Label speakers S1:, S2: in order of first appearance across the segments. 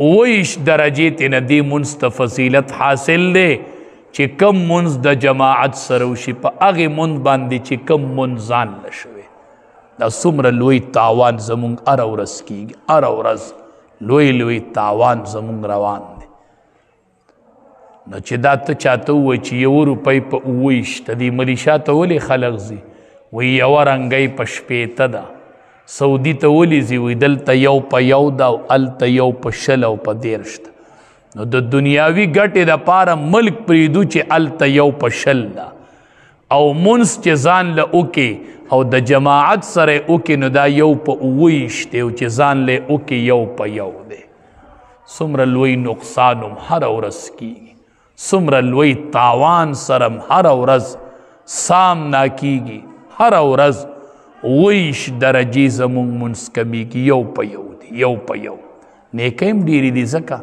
S1: ویش درجه تینا دی منز تا فضیلت حاصل دی چې کم منز د جماعت سروشی پا اغی منز باندی چې کم منزان نشوی دا سمر لوی تاوان زمونگ ار ورس کیگی ار ورس لوی لوی تاوان زمونگ روان دی نو چې دا ته چاته وای چې یو روپۍ په اوویشت دی ملیشا ته ولې خلق ځي وی یوه رنګۍ په شپېته ده سعودي ته ولې زی وی دلته یو په یو دا الته یو په شل او په دیرشت نو د دنیاوي ګټې د پاره ملک پریدو چې الته یو په شل دا او منس چې ځان له اوکي او د جماعت سره اوکي نو دا یو په ویشت او چې ځان له اوکي یو په یو دی سمر لوی نقصانم هر ورځ کیږي سمر لوی تاوان سرم هر ورځ سامنا کیږي هر ورځ ویش درجې زمونږ منځ کمیږي یو په یو دی یو په یو نیکۍ هم ډېرې دي ځکه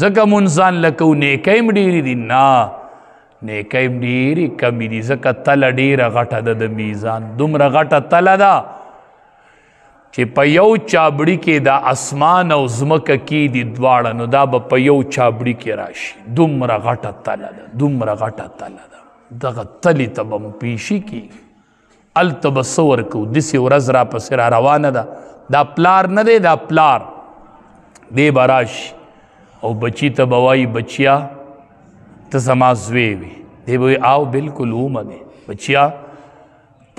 S1: ځکه مونځ ځان لکو نیکۍ هم ډېرې دي نه نیکۍ هم ډېرې کمې دي ځکه تله ډېره غټه ده د میزان دومره غټه تله ده چې په یو چابړي کې د اسمان او ځمکه کې دي دواړه نو دا به په یو چابړي کې راشي دومره غټه تله ده دومره غټه تله ده دغه تلې ته به مو پیشي کېږي التبصور کو دسی ورځ را پسې را روانه ده دا پلار نه دی دا پلار دی براش او بچی ته بوای بچیا ته زما زوی وي دی به آو بالکل اومه بچیا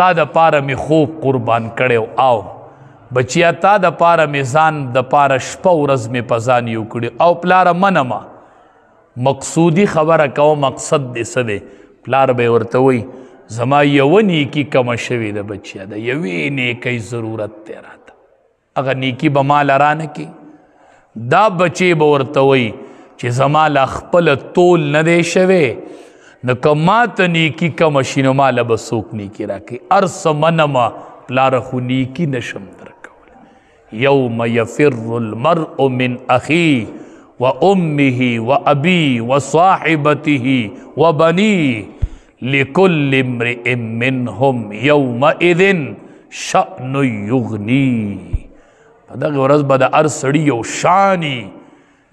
S1: تا د پاره می خوب قربان کړي او بچیا تا د پاره می ځان د پاره شپه ورځ می پزان یو کړي او پلار منما مقصودی خبره کو مقصد دې څه دی پلار به ورته وي زما یو نیکی کم شوی د بچیا د یوې نیکی ضرورت ته راته هغه نیکی به مال رانه کی دا بچي به ورته وي چې زما لا خپل تول نه دی شوی نو کما ته نیکی کم شینو مال به سوک نیکی راکی ارس منما پلار خو نیکی نشم درکول یوم یفر المرء من اخی و امه و ابی و صاحبته و بنیه لکل امرئ منهم یومئذ شأن یغنی په دغه ورځ به د هر سړي یو شانی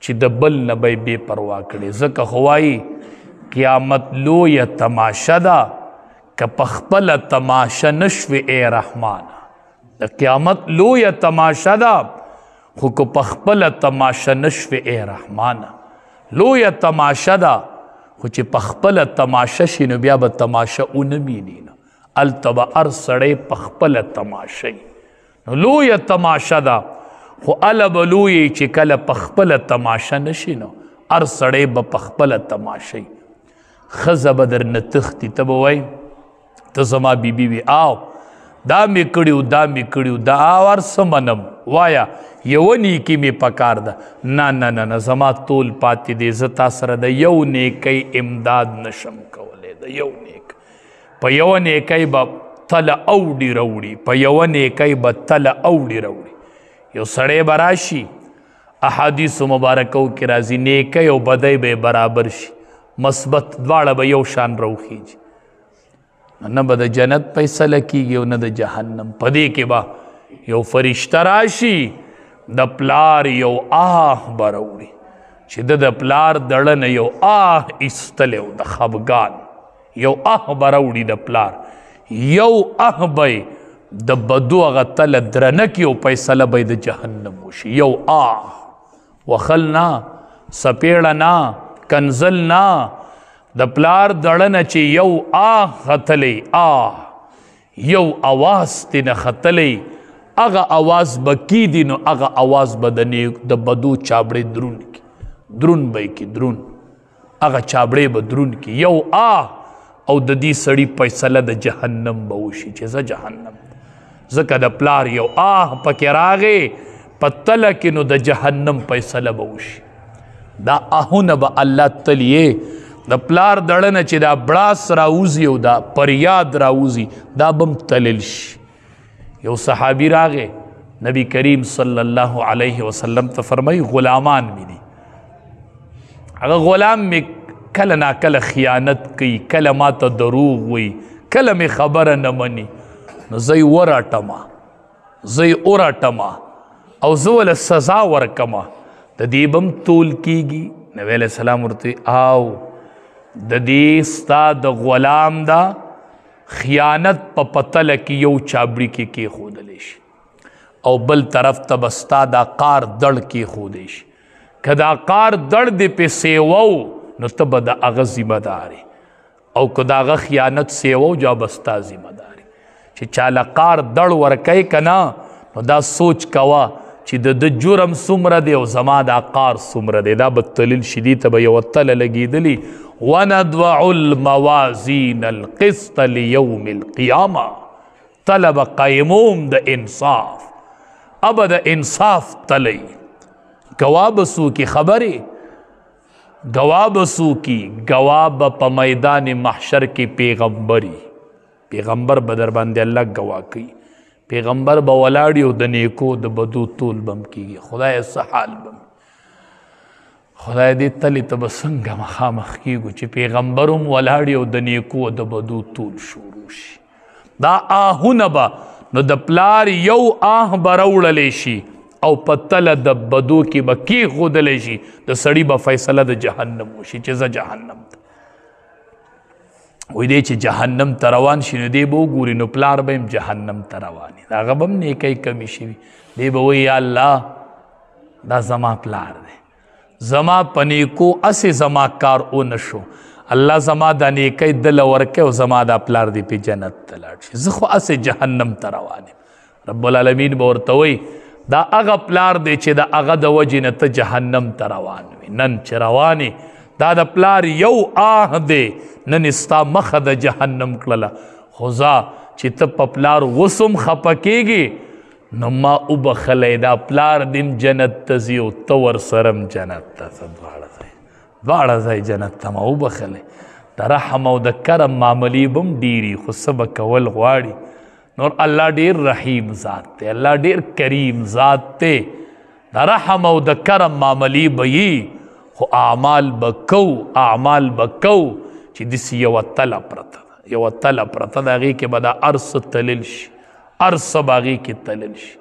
S1: چې د بل نه به بې پروا کړي ځکه خوایي قیامت لویه تماشه ده که په خپله تماشه نشوې ای رحمانه د قیامت لویه تماشه ده خو که په خپله تماشه نشوې ای رحمانه لویه تماشه ده خو چې پخپل تماشه شي نو بیا به تماشه اون مینی نه التبا ار سړی پخپل تماشه نو لوی تماشه دا خو ال بلوی چې کله پخپل تماشه نشي نو ار سړی به پخپل تماشه خزه بدر نتختی تب وای ته زما بیبي وی آو دا می کړیو دا می کړیو دا اور سمنم وایا یو نیکی می پکار ده نه نه نه نه زما طول پاتې دی زه تا سره د یو نیکی امداد نشم کولی د یو نیک په یو نیکی به تله اوډي راوړي په یو نیکی به تله اوډي راوړي یو سړی به راشي احادیث مبارکو کې راځي نیکی او بدی به برابر شي مثبت دواړه به یو شان راوخیږي نه به د جنت فیصله کیږي او نه د جهنم په دې کې به یو فرشته راشي د پلار یو آه براوړي چې د د پلار دړنه یو آه ایستلی د خفګان یو آه براوړي د پلار یو آه به د بدو هغه تله درنه کې او فیصله به د جهنم وشي یو آه وخل نه سپیړه نه کنزل نه د پلار دړنه چې یو آه ختلی آه یو اواز تینه ختلی اغه आवाज بکی دی نو اغه आवाज بدنی د بدو چابړې درون کی درون به کی درون اغه چابړې به درون کی یو آ او د دې سړی فیصله د جهنم به وشي چې ز جهنم زکه د پلار یو آ پکې راغې پتل کې نو د جهنم فیصله به وشي دا اهونه به الله تلیه د پلار دړنه چې دا بړاس راوزی او دا پریاد راوزی دا بم تلل شي یو صحابي راغې نبی کریم صلی الله علیه وسلم ته فرمای غلامان مې دي هغه غلام مې کله نا کله خیانت کوي کله ما ته دروغ وي کله مې خبره نه مني نو زه یې ورټم زه یې ورټم او زه ول سزا ورکم د دې بم تول کیږي نبی علیہ السلام ورته آو د دې ستا د غلام دا خیانت په پتل کې یو چابړي کې کې خودلې شي او بل طرف ته بستا دا قار دړ کې خودې شي کدا قار دړ دې په سیوو نو ته به د اغه ذمہ داري او کدا غ خیانت سیوو جا بستا ذمہ داري چې چاله قار دړ ور کوي کنا نو دا سوچ کوا چې د د جرم څومره دی او زما د عقار څومره دی دا به تلیل شي دې ته به یوه تله لګېدلي وندوع الموازین القسط لیوم القیامه طلب قیموم د انصاف ابا د انصاف تلی گواب سو کی خبری گواب سو کی گواب په میدان محشر کې پیغمبري پیغمبر بدر باندې الله گوا کوي پیغمبر به ولاړ یو د نیکو د بدو طول بم کیږي خدای څه حال بم خدای دې تلې ته به څنګه مخامخ کیږو چې پیغمبر هم ولاړ یو د نیکو د بدو طول شروع شي دا آهونه به نو د پلار یو آه به راوړلی شي او پتل د بدو کې کی به کې خودلی شي د سړی به فیصله د جهنم وشي چې زه جهنم ته وې دې چې جهنم تروان شینه دی به ګوري نو پلار به جهنم تروان دا غبم نیکي کمی شي دی به وې یا الله دا زما پلار دی زما پنې کو اسه زما کار او نشو الله زما د نیکي دل ورکه او زما د پلار دی په جنت تلاړ شي زه خو اسه جهنم تروان رب العالمین به ورته وې دا هغه پلار دی چې دا هغه د وجې نه ته جهنم ته روان وي نن چې روانې دا د پلار یو آه دی نن ستا مخه د جهنم کړله خوزا چې ته په پلار وسم خپه کېږي نو ما وبخلی دا پلار دیم جنت ته ځي او ته ورسرم جنت ته ځه دواړه ځای دواړه ځای جنت ته ما وبخلی د رحم او د کرم معاملې به هم ډېري خو څه به کول غواړي نور الله ډېر رحیم ذات دی الله ډېر کریم ذات دی د رحم او د کرم معاملې به یي خو اعمال بکو اعمال بکو چې د یو تل پرته یو تل پرته دا غي کې بدا ارس تلل شي ارس باغي کې تلل شي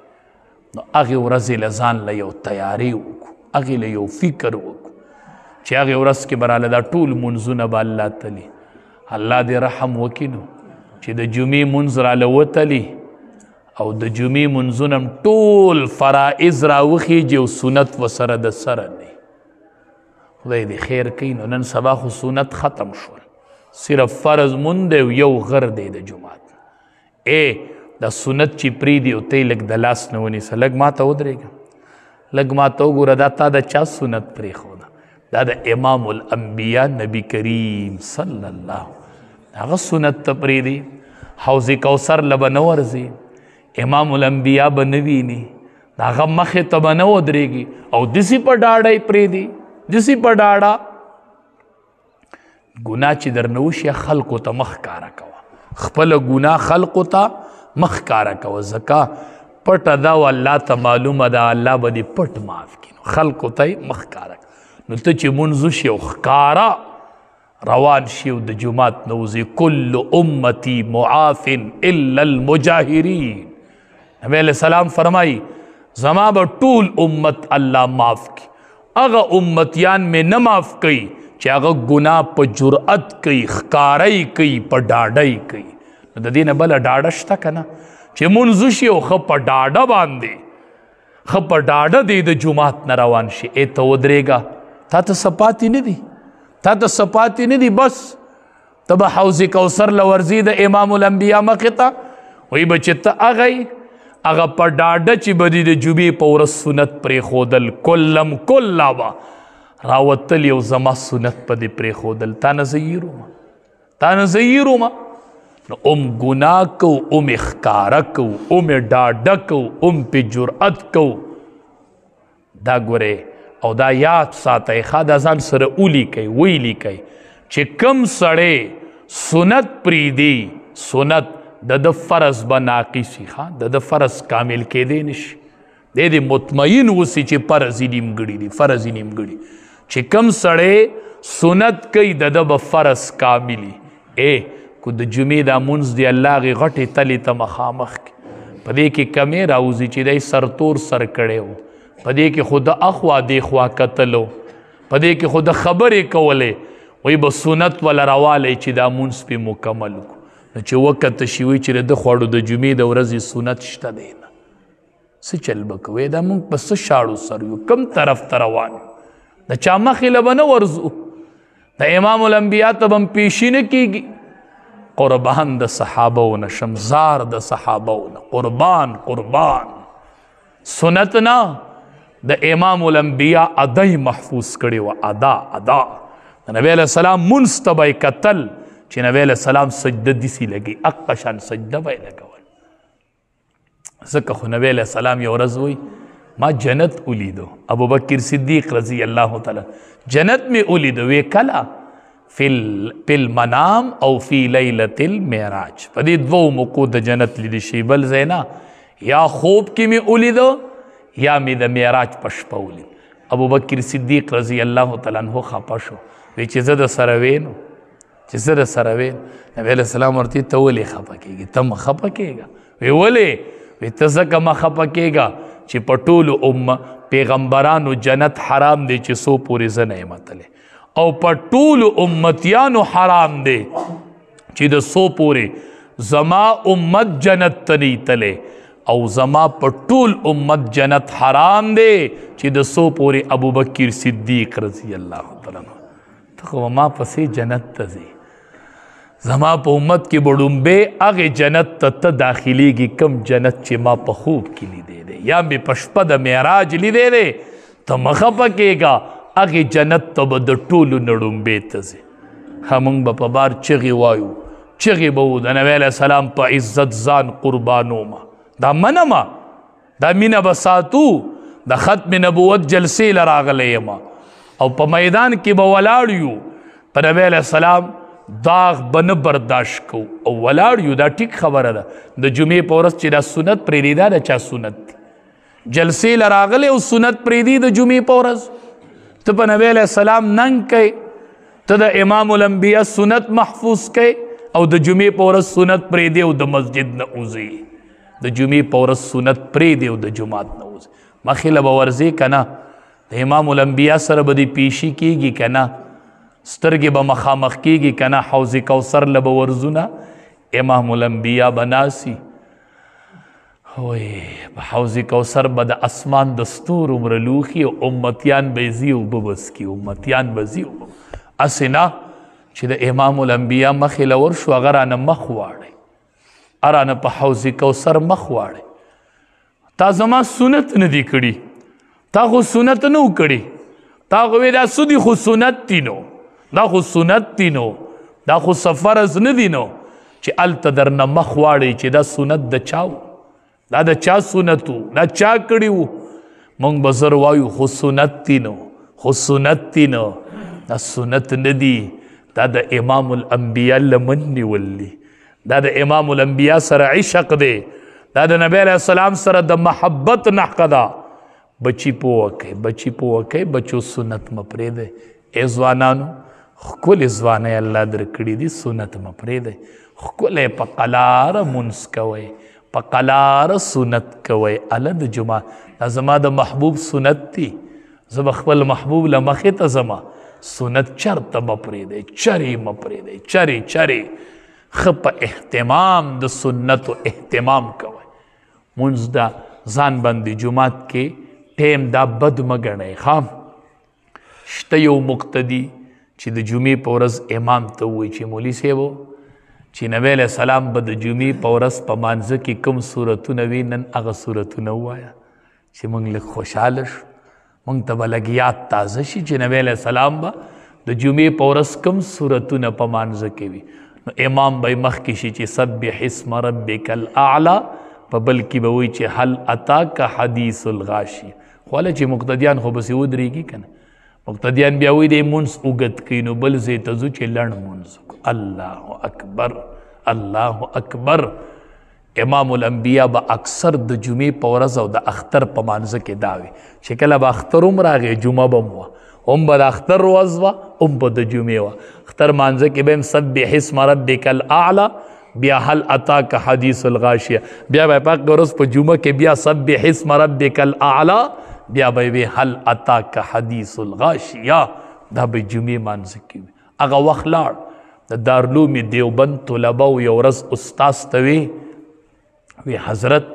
S1: نو هغه ورځ لزان له یو تیاری وکړو هغه له یو فکر وکړو چې هغه ورځ کې براله دا ټول منزونه به الله تلی الله دې رحم وکینو چې د جمعې منز را لوتلی او د جمعې منزونم ټول فرائض را وخیږي او سنت وسره د سره نه خدای دې خیر کین نو نن سبا خو سنت ختم شول صرف فرض مون دی یو غر دی د جمعات اے د سنت چې پری دی او ته لګ د لاس نه ونی سلګ ما ته ودرېګا لګ ما ته وګوره دا تا د چا سنت پری خو دا د امام الانبیا نبی کریم صلی الله هغه سنت ته پری دی حوض کوثر لبنه ورزی امام الانبیا بنوینی دا هغه مخه ته بنو درېږي او دسی په ډاډای پری دی دسی په ډاډه ګناه چې درنه وشي خلکو ته مخ کاره کوه خپله ګناه خلکو ته مخ کاره کوه ځکه پټه ده او الله ته معلومه ده الله به دې پټ معاف کړي نو خلکو ته مخ کاره نو ته چې مونځ وشي او ښکاره روان شي او د جومات نه وځي کل امتي معاف الا المجاهرین نبی علیہ السلام فرمایي زما به ټول امت الله معاف کړي هغه امتیان مې نه معاف کړي چې هغه ګنا په جرأت کوي ښکارای کوي په ډاډای کوي د دې نه بل ډاډه شته کنه چې مونږ شي او خپ په ډاډه باندې خپ په ډاډه دی د جمعات نه روان شي اې ته ودرېګا تا ته سپاتی نه دی تا ته سپاتی نه دی بس تبه حوض کوثر لورزی د امام الانبیا مقته وی بچته اغی هغه په ډاډه چې بدی د جمعې په ورځ سنت پرې خودل کلم کلا با راوتل یو زما سنت په دې پرې خودل تا نه زیرو ما تا نه زیرو ما نو ام ګنا کو ام اخکار کو ام ډاډه کو ام په جرأت کو دا ګوره او دا یاد ساته ښا د ځان سره اولی کوي ویلی کوي چې کم سړی سنت پری دی سنت د د فرض به ناقصي ښه د د فرض کامل کېدی نشي د دې مطمئن اوسي چې فرض یې نیمګړي دي فرض یې نیمګړي چې کم سړی سنت کوي د د به فرض کاملي اے کو د جمعې دا منځ دی الله غي غټې تلې ته مخامخ په دې کې کمی راوځي چې دای سرتور سر کړي وو په دې کې خود اخوا دی خوا قتلو په دې کې خود خبرې کولې وای به سنت ولا رواله چې دا مونږ په مکمل کو نو چې وکت شوي چې د خوړو د جمعې د ورځې سنت شته دی نه څه چل به کوې دا مونږ په څه شاړو سر یو کم طرف ته روان یو د چا مخې له به نه ورځو د امام الانبیا ته به هم پیشي نه کېږي قربان د صحابهونه شمزار د صحابهونه قربان قربان سنتنا د امام الانبیاء ادای محفوظ کړي و ادا ادا نبی علیہ السلام منستبای قتل چې نبی علیہ السلام سجده دسی لګي اقشان سجده به لګول زکه خو نبی علیہ السلام یو ورځ وی ما جنت اولیدو ابو بکر صدیق رضی الله تعالی جنت می اولیدو وی کلا فل پل منام او فی لیلۃ المعراج په دې دوو موکو د جنت لیدل شی بل زینا یا خوب کې می اولیدو یا می د معراج پښپولید ابو بکر صدیق رضی الله تعالی عنہ خپه شو وی چې زده سره وینو چې سره سره وي نبی له سلام ورته ته ولې خپه کیږي ته مخ خپه کیږي وی ولې وی ته ځکه مخ خپه کیږي چې پټول امه پیغمبرانو جنت حرام دی چې سو پوری زنه متله او پټول امتیانو حرام دی چې د سو پوری زما امت جنت تنی تله او زما په ټول امت جنت حرام دی چې د سو پورې ابوبکر صدیق رضی الله تعالی عنہ خو ما پسې جنت ته ځي زما په امت کې بړومبه هغه جنت ته ته داخليږي کم جنت چې ما په خوب کې لیدې دي یا به پشپد معراج لیدې دي ته مخه پکېګا هغه جنت ته به د ټولو نړومبه ته ځي همون به په بار چغي وایو چغي به د نبی له سلام په عزت ځان قربانو ما دا منما دا مینه بساتو د ختم نبوت جلسې لراغلې ما او په میدان کې به ولاړ یو په نبی علیه السلام داغ به نه برداشت کو او ولاړ یو دا ټیک خبره ده د جمعې په ورځ چې دا سنت پرېږدي دا د چا سنت دی جلسې لراغلی او سنت پرېدي د جمعې په ورځ ته په نبی علیه السلام ننګ کوې ته د امام الانبیا سنت محفوظ کوې او د جمعې په ورځ سنت پرېږدي او د مسجد نه وځي د جمعې په ورځ سنت پرېږدي او د جماعت نه وځي مخې له به ورځې که نه د امام الانبیا سره به د پیشی کیږي کنه سترګې به مخامخ کیږي کنه حوض کوثر له به ورزونه امام الانبیا بناسي وای په حوض کوثر به د اسمان دستور عمر لوخي او امتیان به زی او بس کی امتیان به زی اسنا چې د امام الانبیا مخې لور شو غره نه مخ واړي ارانه په حوض کوثر مخ واړي تا زما سنت نه دی کړی تا خو سنت نو کړي تا خو دا سودی خو سنت تینو دا خو سنت تینو دا خو سفرز نه دینو چې ال تدر نه مخ واړي چې دا سنت د چاو دا د چا سنتو دا چا کړي وو مونږ بزر وایو خو سنت تینو خو سنت تینو دا سنت نه دی دا د امام الانبیاء لمن نیوللی دا د امام الانبیاء سره عشق دی دا د نبی علیہ السلام سره د محبت نحق ده بچی پوه کوي بچی پوه کوي بچو سنت مپرې دی ای ځوانانو خپل ځوانه الله درکړي دي سنت مپرې دی خپل په قلار منس کوي په قلار سنت کوي ال د جمعه زما د محبوب سنت دی زب خپل محبوب لمخه ته زما سنت چرته مپرې دی چری مپرې دی چری چری خپ اهتمام د سنت او اهتمام کوي منځ دا ځان باندې جمعات کې ټیم دا بد مګنې خام شته یو مقتدی چې د جمعې په ورځ امام ته وایي چې مولوي صاحب چې نبی علیہ السلام به د جمعې په ورځ په مانځه کې کوم صورتونه وي نن هغه صورتونه ووایه چې موږ لږ خوشحاله شو موږ ته به لګیات تازه شي چې نبی علیہ السلام به د جمعې په ورځ کوم صورتونه په مانځه کې وي نو امام به مخ کې شي چې سبح اسم ربک الاعلى په بل کې به وایي چې هل اتاک حدیث الغاشیه خواله چې مقتدیان خو بسې ودرېږي که نه مقتدیان بیا وایي دی مونځ اوږد کوي نو بل ځای ته ځو چې لنډ مونځ الله اکبر الله اکبر امام الانبیا به اکثر د جمعې په ورځ او د اختر په مانځه کې دا وي چې کله به اختر هم راغې جمعه به هم وه هم به د اختر ورځ وه هم به د جمعې وه اختر مانځه کې به هم سبح اسم ربک الاعلی بیا هل اتاک حدیث الغاشیه بیا به پاک ورځ په جمعه کې بیا سبح اسم ربک الاعلی بیا به وی هل اتا کا حدیث الغاشیه دا به جمعې مانځ کې هغه وخت لاړ د دارالعلوم دیوبند طلبه یو ورځ استاد ته وی وی حضرت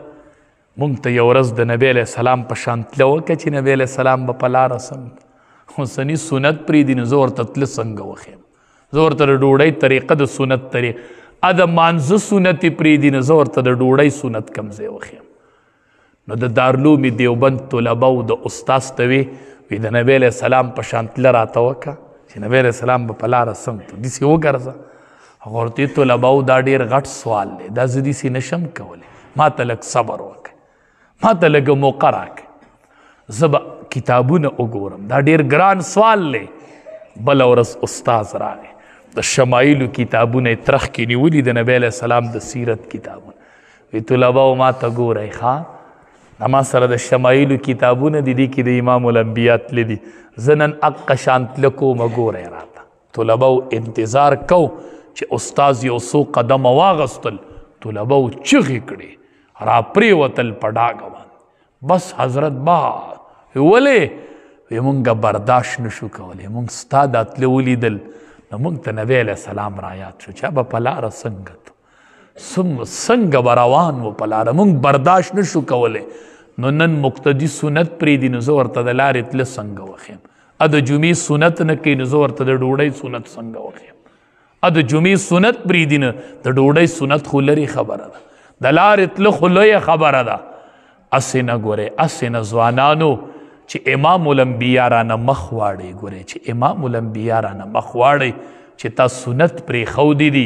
S1: مونږ ته یو ورځ د نبی علیہ السلام په شان تلو کې چې نبی علیہ السلام په پلار سم اوسنی سنت پری دین زور تتل څنګه وخیم زور تر ډوړی طریقه د سنت طریقه ا د مانزه سنت پری دین زور ته د ډوړی سنت کمزې وخیم نو د دارلوم دیوبند طلبه او د استاد ته وی وی د نبی له سلام په شانتل راته وکا چې نبی له سلام په پلار سم ته دسی وګرځه غورتي طلبه او دا ډیر غټ سوال دی دا زدي سي نشم کوله ما تلک صبر وک ما تلک موقع راک زب کتابونه وګورم دا ډیر ګران سوال دی بل ورځ استاد راغی د شمایل کتابونه ترخ کې نیولې د نبی له سلام د سیرت کتابونه وی طلبه او ما ته ګورای ښا اما سره د شمایلو کتابونه دي دي کې د امام الانبیات لدی زنن اق شانت لکو مګورې راته طلبو انتظار کو چې استاد یو سو قدم واغستل طلبو چغې کړي را پری وتل پډاګ باندې بس حضرت با ولې موږ برداشت نشو کولای موږ ستاد اتلو لیدل نو موږ ته نبی علیہ السلام را یاد شو چې به پلار څنګه سم څنګه بروان و پلار مونږ برداشت نشو کوله نو نن مقتدی سنت پری دی نو ورته د لارې تل څنګه وخیم ا د جمعې سنت نه کې نو ورته د ډوډۍ سنت څنګه وخیم ا د جمعې سنت پری دی نه د ډوډۍ سنت خو لري خبره ده د لارې تل خو لوی خبره ده اسې نه ګوره اسې نه ځوانانو چې امام الانبیا را نه مخ واړي ګوره چې امام الانبیا را نه مخ واړي چې تا سنت پرې خودي دي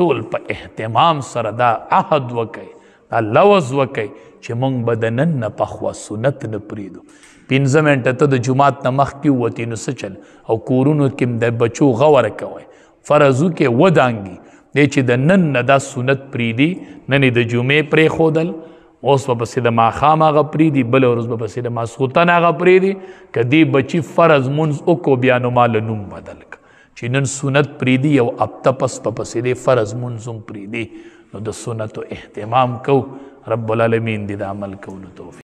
S1: ټول په اهتمام سره دا عهد وکړي دا لوز وکړي چې مونږ به د نن نه پخوا سنت نه پرېږدو پنځه منټه ته د جومات نه مخکې ووتې نو څه چل او کورونو کې د بچو غوره کوئ فرضو کې ودانګي دې چې د نن نه دا سنت پریدي نن د جمعې پرې خودل اوس به پسې د ماښام هغه پریدي بل ورځ به پسې د ماسخوتن هغه پریدي که دې بچي فرض مونځ وکړو بیا نو ما له نوم بدل که چې نن سنت پریدي او هفته پس په پسې دی فرض مونځ هم پریدي نو د سنتو اهتمام کو رب العالمین دې د عمل کولو توفیق